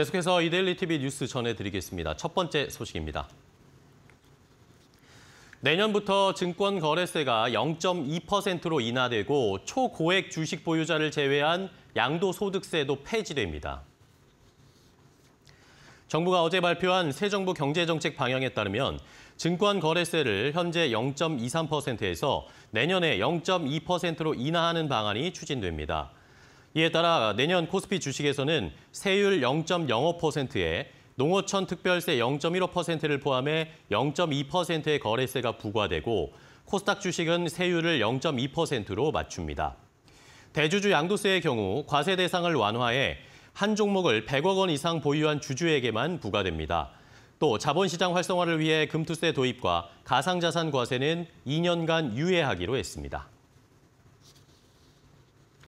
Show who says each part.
Speaker 1: 계속해서 이데일리 TV 뉴스 전해드리겠습니다. 첫 번째 소식입니다. 내년부터 증권거래세가 0.2%로 인하되고 초고액 주식 보유자를 제외한 양도소득세도 폐지됩니다. 정부가 어제 발표한 새 정부 경제정책 방향에 따르면 증권거래세를 현재 0.23%에서 내년에 0.2%로 인하하는 방안이 추진됩니다. 이에 따라 내년 코스피 주식에서는 세율 0.05%에 농어촌 특별세 0.15%를 포함해 0.2%의 거래세가 부과되고 코스닥 주식은 세율을 0.2%로 맞춥니다. 대주주 양도세의 경우 과세 대상을 완화해 한 종목을 100억 원 이상 보유한 주주에게만 부과됩니다. 또 자본시장 활성화를 위해 금투세 도입과 가상자산 과세는 2년간 유예하기로 했습니다.